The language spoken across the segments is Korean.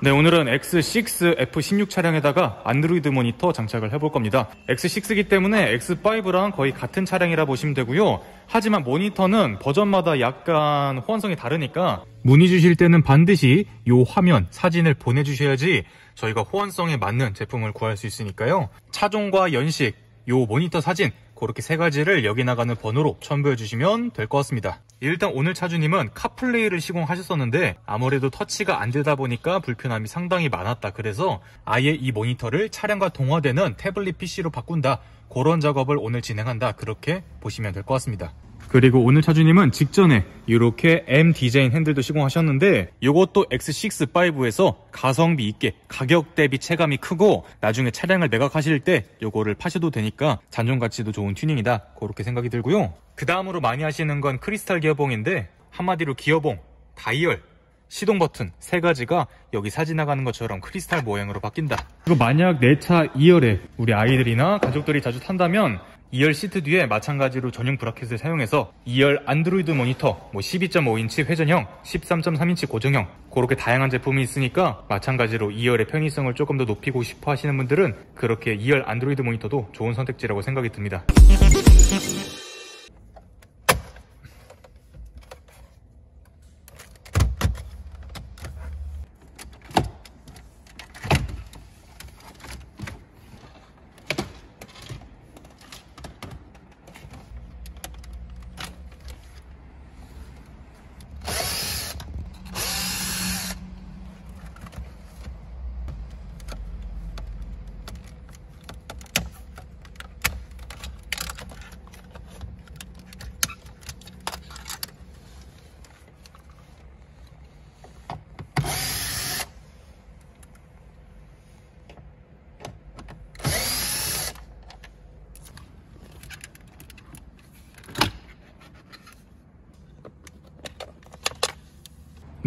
네, 오늘은 X6 F16 차량에다가 안드로이드 모니터 장착을 해볼 겁니다. X6이기 때문에 X5랑 거의 같은 차량이라 보시면 되고요. 하지만 모니터는 버전마다 약간 호환성이 다르니까 문의 주실 때는 반드시 이 화면, 사진을 보내주셔야지 저희가 호환성에 맞는 제품을 구할 수 있으니까요. 차종과 연식, 이 모니터 사진, 그렇게 세 가지를 여기 나가는 번호로 첨부해 주시면 될 것 같습니다. 일단 오늘 차주님은 카플레이를 시공하셨었는데 아무래도 터치가 안 되다 보니까 불편함이 상당히 많았다. 그래서 아예 이 모니터를 차량과 동화되는 태블릿 PC로 바꾼다. 그런 작업을 오늘 진행한다. 그렇게 보시면 될 것 같습니다. 그리고 오늘 차주님은 직전에 이렇게 M 디자인 핸들도 시공하셨는데 이것도 X6 5에서 가성비 있게 가격 대비 체감이 크고 나중에 차량을 매각하실 때 이거를 파셔도 되니까 잔존 가치도 좋은 튜닝이다 그렇게 생각이 들고요. 그 다음으로 많이 하시는 건 크리스탈 기어봉인데 한마디로 기어봉, 다이얼, 시동 버튼 세 가지가 여기 사진 나가는 것처럼 크리스탈 모양으로 바뀐다. 그리고 만약 내 차 2열에 우리 아이들이나 가족들이 자주 탄다면 2열 시트 뒤에 마찬가지로 전용 브라켓을 사용해서 2열 안드로이드 모니터, 뭐 12.5인치 회전형, 13.3인치 고정형 그렇게 다양한 제품이 있으니까 마찬가지로 2열의 편의성을 조금 더 높이고 싶어 하시는 분들은 그렇게 2열 안드로이드 모니터도 좋은 선택지라고 생각이 듭니다.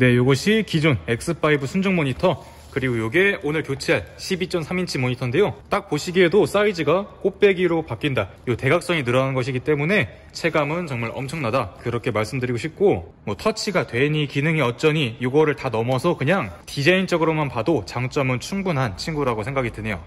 네, 요것이 기존 X5 순정 모니터 그리고 이게 오늘 교체할 12.3인치 모니터인데요 딱 보시기에도 사이즈가 꽃배기로 바뀐다 요 대각선이 늘어난 것이기 때문에 체감은 정말 엄청나다 그렇게 말씀드리고 싶고 뭐 터치가 되니 기능이 어쩌니 이거를다 넘어서 그냥 디자인적으로만 봐도 장점은 충분한 친구라고 생각이 드네요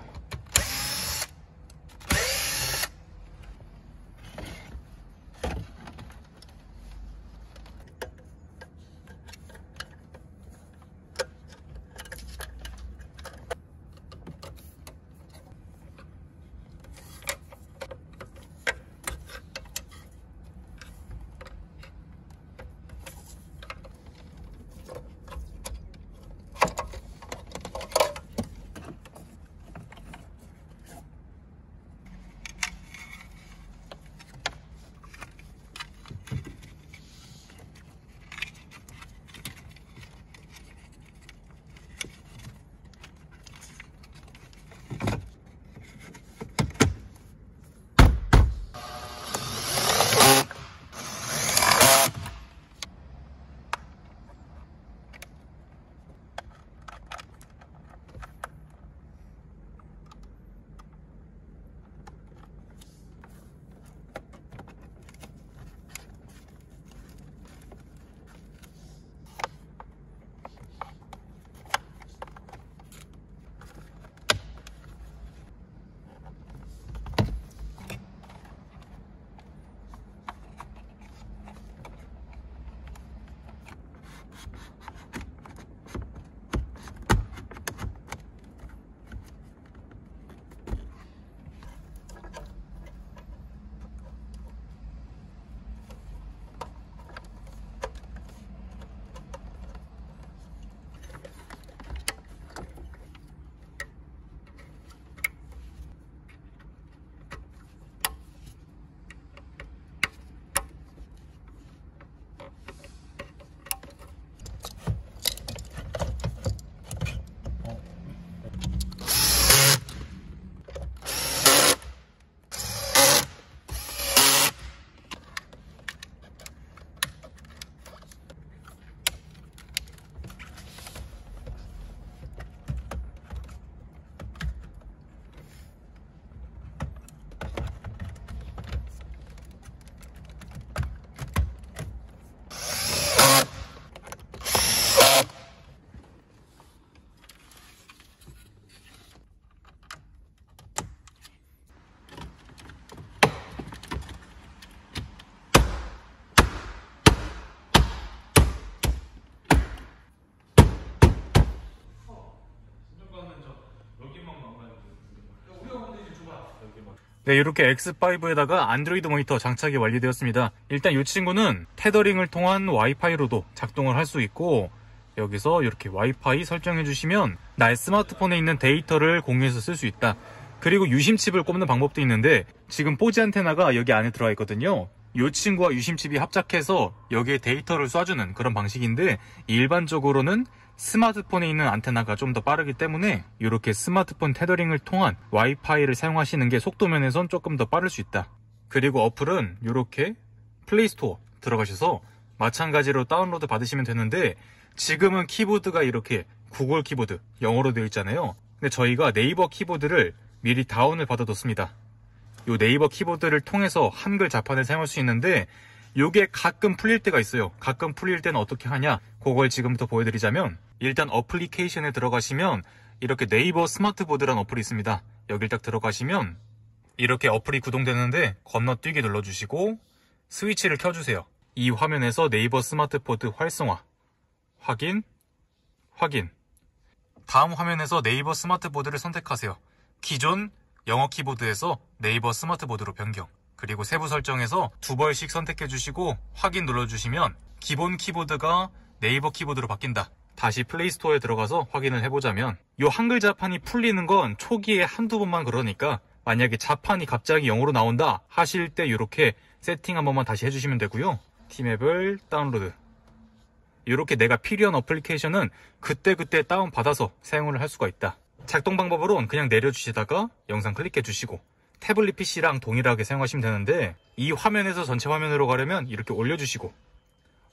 네, 이렇게 X5에다가 안드로이드 모니터 장착이 완료되었습니다. 일단 이 친구는 테더링을 통한 와이파이로도 작동을 할 수 있고 여기서 이렇게 와이파이 설정해 주시면 나의 스마트폰에 있는 데이터를 공유해서 쓸 수 있다. 그리고 유심칩을 꼽는 방법도 있는데 지금 포지 안테나가 여기 안에 들어와 있거든요. 이 친구와 유심칩이 합작해서 여기에 데이터를 쏴주는 그런 방식인데 일반적으로는 스마트폰에 있는 안테나가 좀 더 빠르기 때문에 이렇게 스마트폰 테더링을 통한 와이파이를 사용하시는 게 속도면에선 조금 더 빠를 수 있다. 그리고 어플은 이렇게 플레이스토어 들어가셔서 마찬가지로 다운로드 받으시면 되는데 지금은 키보드가 이렇게 구글 키보드 영어로 되어 있잖아요. 근데 저희가 네이버 키보드를 미리 다운을 받아뒀습니다. 이 네이버 키보드를 통해서 한글 자판을 사용할 수 있는데 요게 가끔 풀릴 때가 있어요. 가끔 풀릴 때는 어떻게 하냐? 그걸 지금부터 보여드리자면 일단 어플리케이션에 들어가시면 이렇게 네이버 스마트보드란 어플이 있습니다. 여길 딱 들어가시면 이렇게 어플이 구동되는데 건너뛰기 눌러주시고 스위치를 켜주세요. 이 화면에서 네이버 스마트보드 활성화 확인 확인 다음 화면에서 네이버 스마트보드를 선택하세요. 기존 영어 키보드에서 네이버 스마트보드로 변경 그리고 세부 설정에서 두 벌씩 선택해 주시고 확인 눌러 주시면 기본 키보드가 네이버 키보드로 바뀐다. 다시 플레이스토어에 들어가서 확인을 해보자면 이 한글 자판이 풀리는 건 초기에 한두 번만 그러니까 만약에 자판이 갑자기 영어로 나온다 하실 때 이렇게 세팅 한 번만 다시 해주시면 되고요. 팀앱을 다운로드 이렇게 내가 필요한 어플리케이션은 그때그때 다운받아서 사용을 할 수가 있다. 작동 방법으론 그냥 내려주시다가 영상 클릭해 주시고 태블릿 PC랑 동일하게 사용하시면 되는데 이 화면에서 전체 화면으로 가려면 이렇게 올려주시고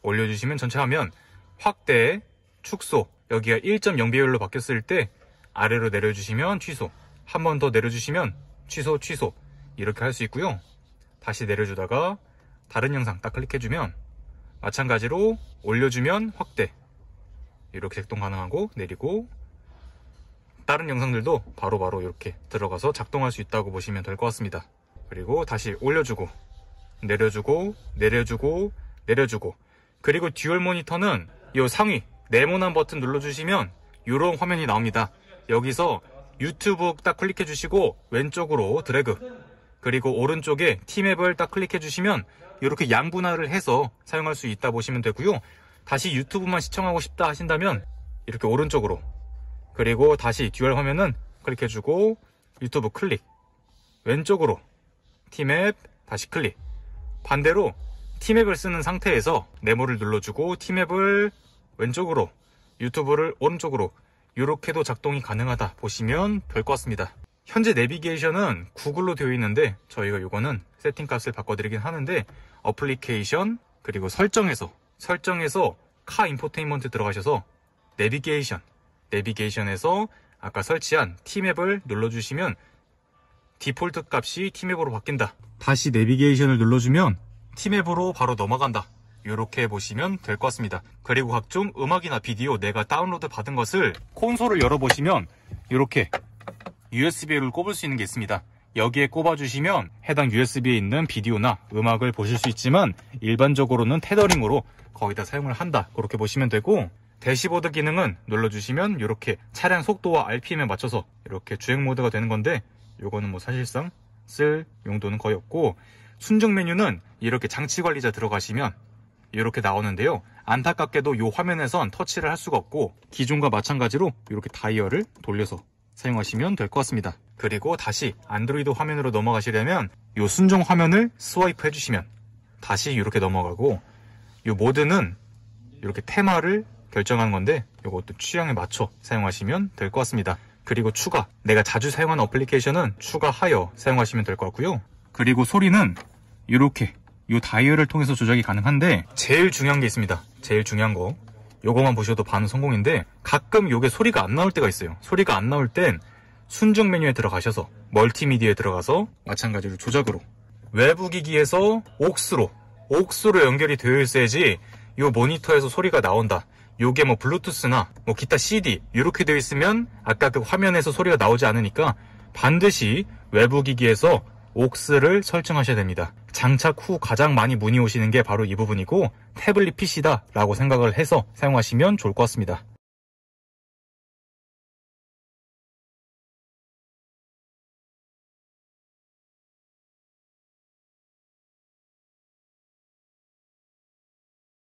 올려주시면 전체 화면 확대, 축소 여기가 1.0 비율로 바뀌었을 때 아래로 내려주시면 취소 한 번 더 내려주시면 취소, 취소 이렇게 할 수 있고요 다시 내려주다가 다른 영상 딱 클릭해주면 마찬가지로 올려주면 확대 이렇게 작동 가능하고 내리고 다른 영상들도 바로바로 바로 이렇게 들어가서 작동할 수 있다고 보시면 될 것 같습니다. 그리고 다시 올려주고 내려주고 내려주고 내려주고 그리고 듀얼 모니터는 이 상위 네모난 버튼 눌러주시면 이런 화면이 나옵니다. 여기서 유튜브 딱 클릭해 주시고 왼쪽으로 드래그 그리고 오른쪽에 티맵을 딱 클릭해 주시면 이렇게 양분화를 해서 사용할 수 있다 보시면 되고요. 다시 유튜브만 시청하고 싶다 하신다면 이렇게 오른쪽으로 그리고 다시 듀얼 화면은 클릭해주고 유튜브 클릭 왼쪽으로 티맵 다시 클릭 반대로 티맵을 쓰는 상태에서 네모를 눌러주고 티맵을 왼쪽으로 유튜브를 오른쪽으로 이렇게도 작동이 가능하다 보시면 될 것 같습니다 현재 내비게이션은 구글로 되어 있는데 저희가 이거는 세팅 값을 바꿔드리긴 하는데 어플리케이션 그리고 설정에서 설정에서 카 인포테인먼트 들어가셔서 내비게이션 내비게이션에서 아까 설치한 티맵을 눌러주시면 디폴트 값이 티맵으로 바뀐다. 다시 내비게이션을 눌러주면 티맵으로 바로 넘어간다. 이렇게 보시면 될 것 같습니다. 그리고 각종 음악이나 비디오 내가 다운로드 받은 것을 콘솔을 열어보시면 이렇게 USB를 꼽을 수 있는 게 있습니다. 여기에 꼽아주시면 해당 USB에 있는 비디오나 음악을 보실 수 있지만 일반적으로는 테더링으로 거의다 사용을 한다 그렇게 보시면 되고 대시보드 기능은 눌러주시면 이렇게 차량 속도와 RPM에 맞춰서 이렇게 주행 모드가 되는 건데 이거는뭐 사실상 쓸 용도는 거의 없고 순정 메뉴는 이렇게 장치 관리자 들어가시면 이렇게 나오는데요. 안타깝게도 이 화면에선 터치를 할 수가 없고 기존과 마찬가지로 이렇게 다이얼을 돌려서 사용하시면 될 것 같습니다. 그리고 다시 안드로이드 화면으로 넘어가시려면 이 순정 화면을 스와이프 해주시면 다시 이렇게 넘어가고 이 모드는 이렇게 테마를 결정한 건데 이것도 취향에 맞춰 사용하시면 될 것 같습니다. 그리고 추가 내가 자주 사용하는 어플리케이션은 추가하여 사용하시면 될 것 같고요. 그리고 소리는 이렇게 이 다이얼을 통해서 조작이 가능한데 제일 중요한 게 있습니다. 제일 중요한 거 요거만 보셔도 반응 성공인데 가끔 요게 소리가 안 나올 때가 있어요. 소리가 안 나올 땐 순정 메뉴에 들어가셔서 멀티미디어에 들어가서 마찬가지로 조작으로 외부 기기에서 옥스로 옥스로 연결이 되어 있어야지 이 모니터에서 소리가 나온다 요게 뭐 블루투스나 뭐 기타 CD 이렇게 되어 있으면 아까 그 화면에서 소리가 나오지 않으니까 반드시 외부 기기에서 옥스를 설정하셔야 됩니다. 장착 후 가장 많이 문의 오시는 게 바로 이 부분이고 태블릿 PC다 라고 생각을 해서 사용하시면 좋을 것 같습니다.